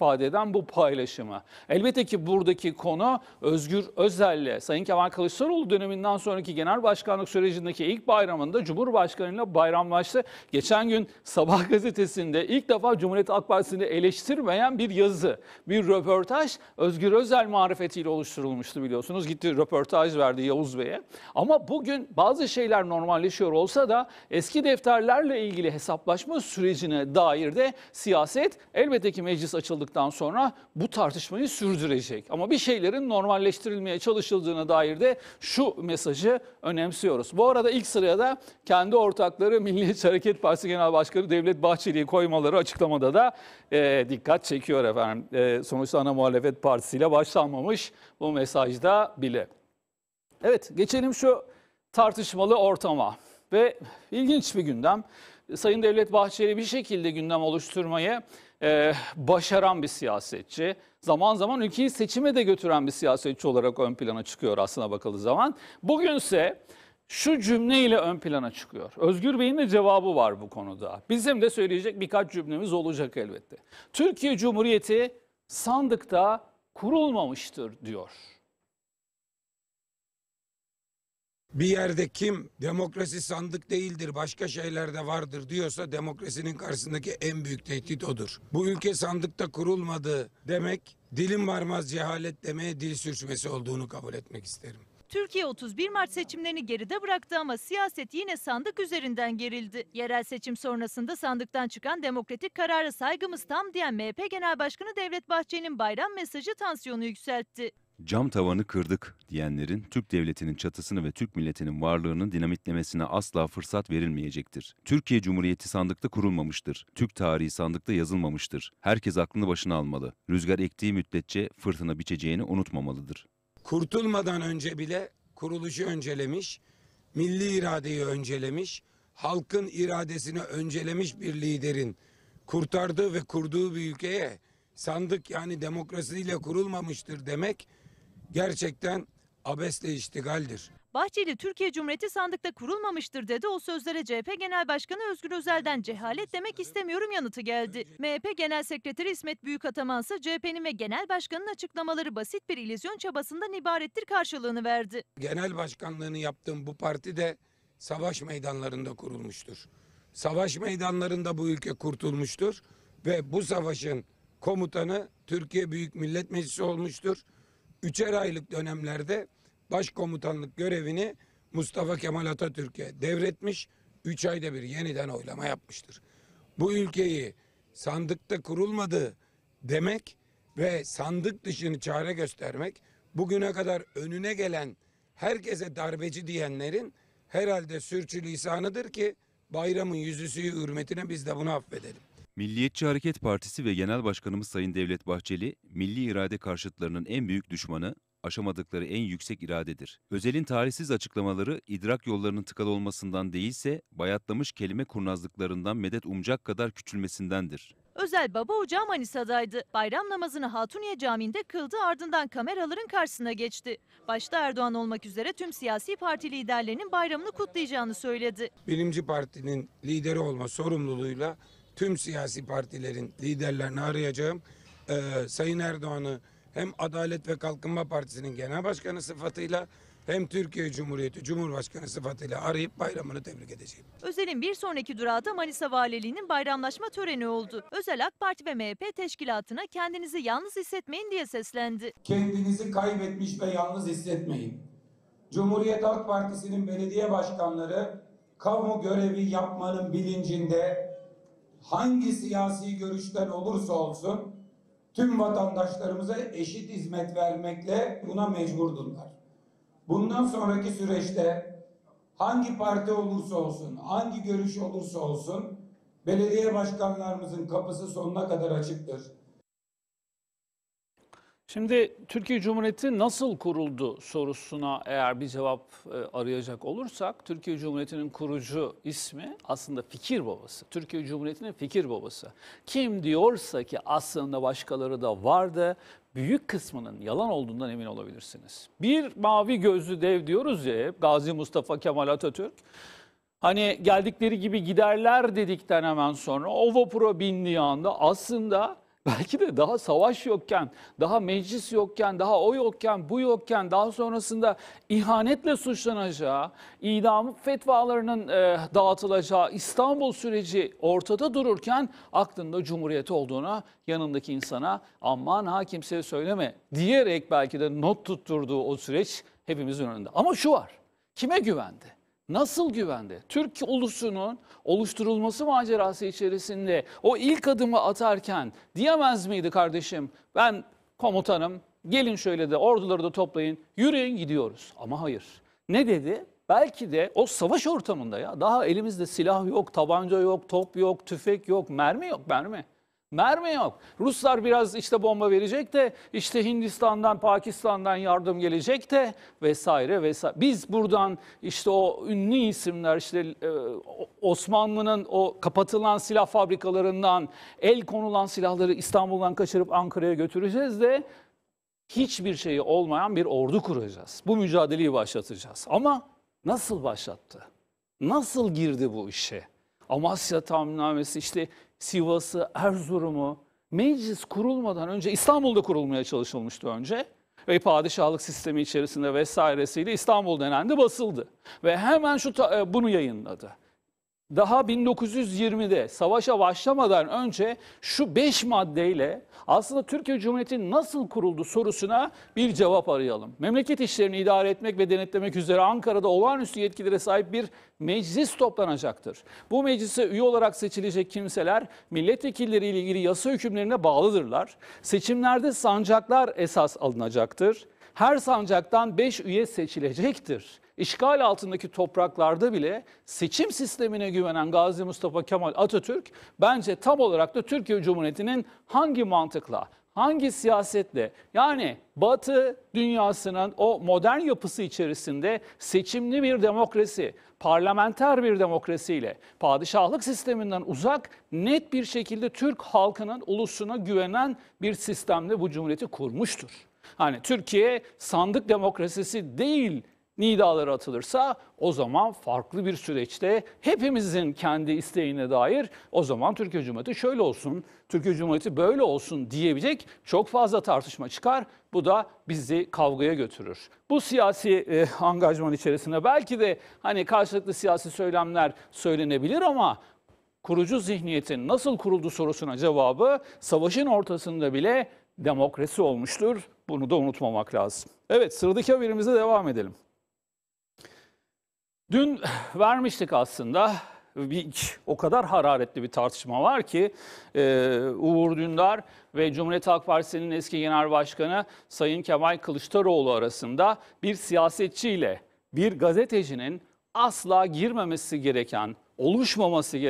ifade eden bu paylaşımı. Elbette ki buradaki konu Özgür Özel'le Sayın Kemal Kılıçdaroğlu döneminden sonraki genel başkanlık sürecindeki ilk bayramında Cumhurbaşkanı'yla bayramlaştı. Geçen gün Sabah gazetesinde ilk defa Cumhuriyet Halk Partisi'ni eleştirmeyen bir yazı, bir röportaj Özgür Özel marifetiyle oluşturulmuştu biliyorsunuz. Gitti röportaj verdi Yavuz Bey'e. Ama bugün bazı şeyler normalleşiyor olsa da eski defterlerle ilgili hesaplaşma sürecine dair de siyaset elbette ki meclis açıldıktan ayrıldıktan sonra bu tartışmayı sürdürecek. Ama bir şeylerin normalleştirilmeye çalışıldığına dair de şu mesajı önemsiyoruz. Bu arada ilk sıraya da kendi ortakları Milliyetçi Hareket Partisi Genel Başkanı Devlet Bahçeli'yi koymaları açıklamada da e, dikkat çekiyor efendim. E, sonuçta ana muhalefet partisiyle başlanmamış bu mesajda bile. Evet geçelim şu tartışmalı ortama ve ilginç bir gündem. Sayın Devlet Bahçeli bir şekilde gündem oluşturmayı e, başaran bir siyasetçi. Zaman zaman ülkeyi seçime de götüren bir siyasetçi olarak ön plana çıkıyor aslına bakıldığı zaman. Bugünse şu cümleyle ön plana çıkıyor. Özgür Bey'in de cevabı var bu konuda. Bizim de söyleyecek birkaç cümlemiz olacak elbette. Türkiye Cumhuriyeti sandıkta kurulmamıştır diyor. bir yerde kim demokrasi sandık değildir başka şeyler de vardır diyorsa demokrasinin karşısındaki en büyük tehdit odur. Bu ülke sandıkta kurulmadı demek dilim varmaz cehalet demeye dil sürçmesi olduğunu kabul etmek isterim. Türkiye 31 Mart seçimlerini geride bıraktı ama siyaset yine sandık üzerinden gerildi. Yerel seçim sonrasında sandıktan çıkan demokratik karara saygımız tam diyen MHP Genel Başkanı Devlet Bahçeli'nin bayram mesajı tansiyonu yükseltti cam tavanı kırdık diyenlerin Türk devletinin çatısını ve Türk milletinin varlığını dinamitlemesine asla fırsat verilmeyecektir. Türkiye Cumhuriyeti sandıkta kurulmamıştır. Türk tarihi sandıkta yazılmamıştır. Herkes aklını başına almalı. Rüzgar ektiği müddetçe fırtına biçeceğini unutmamalıdır. Kurtulmadan önce bile kuruluşu öncelemiş, milli iradeyi öncelemiş, halkın iradesini öncelemiş bir liderin kurtardığı ve kurduğu bir ülkeye sandık yani demokrasiyle kurulmamıştır demek gerçekten abesle iştigaldir. Bahçeli Türkiye Cumhuriyeti sandıkta kurulmamıştır dedi. O sözlere CHP Genel Başkanı Özgür Özel'den cehalet demek istemiyorum yanıtı geldi. MHP Genel Sekreteri İsmet Büyükataman ise CHP'nin ve Genel Başkanının açıklamaları basit bir ilizyon çabasından ibarettir karşılığını verdi. Genel başkanlığını yaptığım bu parti de savaş meydanlarında kurulmuştur. Savaş meydanlarında bu ülke kurtulmuştur ve bu savaşın komutanı Türkiye Büyük Millet Meclisi olmuştur üçer aylık dönemlerde başkomutanlık görevini Mustafa Kemal Atatürk'e devretmiş, üç ayda bir yeniden oylama yapmıştır. Bu ülkeyi sandıkta kurulmadı demek ve sandık dışını çare göstermek bugüne kadar önüne gelen herkese darbeci diyenlerin herhalde sürçülisanıdır ki bayramın yüzüsü hürmetine biz de bunu affedelim. Milliyetçi Hareket Partisi ve Genel Başkanımız Sayın Devlet Bahçeli, milli irade karşıtlarının en büyük düşmanı, aşamadıkları en yüksek iradedir. Özel'in tarihsiz açıklamaları idrak yollarının tıkalı olmasından değilse bayatlamış kelime kurnazlıklarından medet umacak kadar küçülmesindendir. Özel baba ocağı Manisa'daydı. Bayram namazını Hatuniye Camii'nde kıldı ardından kameraların karşısına geçti. Başta Erdoğan olmak üzere tüm siyasi parti liderlerinin bayramını kutlayacağını söyledi. Benimci partinin lideri olma sorumluluğuyla tüm siyasi partilerin liderlerini arayacağım. Ee, Sayın Erdoğan'ı hem Adalet ve Kalkınma Partisi'nin genel başkanı sıfatıyla hem Türkiye Cumhuriyeti Cumhurbaşkanı sıfatıyla arayıp bayramını tebrik edeceğim. Özel'in bir sonraki durağı da Manisa Valiliğinin bayramlaşma töreni oldu. Özel AK Parti ve MHP teşkilatına kendinizi yalnız hissetmeyin diye seslendi. Kendinizi kaybetmiş ve yalnız hissetmeyin. Cumhuriyet Halk Partisi'nin belediye başkanları kamu görevi yapmanın bilincinde hangi siyasi görüşten olursa olsun tüm vatandaşlarımıza eşit hizmet vermekle buna mecburdurlar. Bundan sonraki süreçte hangi parti olursa olsun, hangi görüş olursa olsun belediye başkanlarımızın kapısı sonuna kadar açıktır. Şimdi Türkiye Cumhuriyeti nasıl kuruldu sorusuna eğer bir cevap e, arayacak olursak Türkiye Cumhuriyeti'nin kurucu ismi aslında fikir babası. Türkiye Cumhuriyeti'nin fikir babası. Kim diyorsa ki aslında başkaları da vardı büyük kısmının yalan olduğundan emin olabilirsiniz. Bir mavi gözlü dev diyoruz ya hep Gazi Mustafa Kemal Atatürk. Hani geldikleri gibi giderler dedikten hemen sonra o vapura bindiği anda aslında Belki de daha savaş yokken, daha meclis yokken, daha o yokken, bu yokken, daha sonrasında ihanetle suçlanacağı, idam fetvalarının e, dağıtılacağı İstanbul süreci ortada dururken aklında cumhuriyet olduğuna yanındaki insana aman ha kimseye söyleme diyerek belki de not tutturduğu o süreç hepimizin önünde. Ama şu var, kime güvendi? nasıl güvende? Türk ulusunun oluşturulması macerası içerisinde o ilk adımı atarken diyemez miydi kardeşim? Ben komutanım gelin şöyle de orduları da toplayın yürüyün gidiyoruz. Ama hayır. Ne dedi? Belki de o savaş ortamında ya daha elimizde silah yok, tabanca yok, top yok, tüfek yok, mermi yok, mermi. Mermi yok. Ruslar biraz işte bomba verecek de işte Hindistan'dan, Pakistan'dan yardım gelecek de vesaire vesaire. Biz buradan işte o ünlü isimler işte e, Osmanlı'nın o kapatılan silah fabrikalarından el konulan silahları İstanbul'dan kaçırıp Ankara'ya götüreceğiz de hiçbir şeyi olmayan bir ordu kuracağız. Bu mücadeleyi başlatacağız. Ama nasıl başlattı? Nasıl girdi bu işe? Amasya tahminnamesi işte Sivas'ı, Erzurum'u meclis kurulmadan önce İstanbul'da kurulmaya çalışılmıştı önce ve padişahlık sistemi içerisinde vesairesiyle İstanbul denendi basıldı ve hemen şu e, bunu yayınladı daha 1920'de savaşa başlamadan önce şu beş maddeyle aslında Türkiye Cumhuriyeti nasıl kuruldu sorusuna bir cevap arayalım. Memleket işlerini idare etmek ve denetlemek üzere Ankara'da olağanüstü yetkilere sahip bir meclis toplanacaktır. Bu meclise üye olarak seçilecek kimseler milletvekilleriyle ilgili yasa hükümlerine bağlıdırlar. Seçimlerde sancaklar esas alınacaktır her sancaktan 5 üye seçilecektir. İşgal altındaki topraklarda bile seçim sistemine güvenen Gazi Mustafa Kemal Atatürk bence tam olarak da Türkiye Cumhuriyeti'nin hangi mantıkla, hangi siyasetle yani Batı dünyasının o modern yapısı içerisinde seçimli bir demokrasi, parlamenter bir demokrasiyle padişahlık sisteminden uzak net bir şekilde Türk halkının ulusuna güvenen bir sistemle bu cumhuriyeti kurmuştur. Hani Türkiye sandık demokrasisi değil nidaları atılırsa o zaman farklı bir süreçte hepimizin kendi isteğine dair o zaman Türkiye Cumhuriyeti şöyle olsun, Türkiye Cumhuriyeti böyle olsun diyebilecek çok fazla tartışma çıkar. Bu da bizi kavgaya götürür. Bu siyasi e, angajman içerisinde belki de hani karşılıklı siyasi söylemler söylenebilir ama kurucu zihniyetin nasıl kuruldu sorusuna cevabı savaşın ortasında bile demokrasi olmuştur. Bunu da unutmamak lazım. Evet sıradaki haberimize devam edelim. Dün vermiştik aslında bir, o kadar hararetli bir tartışma var ki e, Uğur Dündar ve Cumhuriyet Halk Partisi'nin eski genel başkanı Sayın Kemal Kılıçdaroğlu arasında bir siyasetçiyle bir gazetecinin asla girmemesi gereken, oluşmaması gereken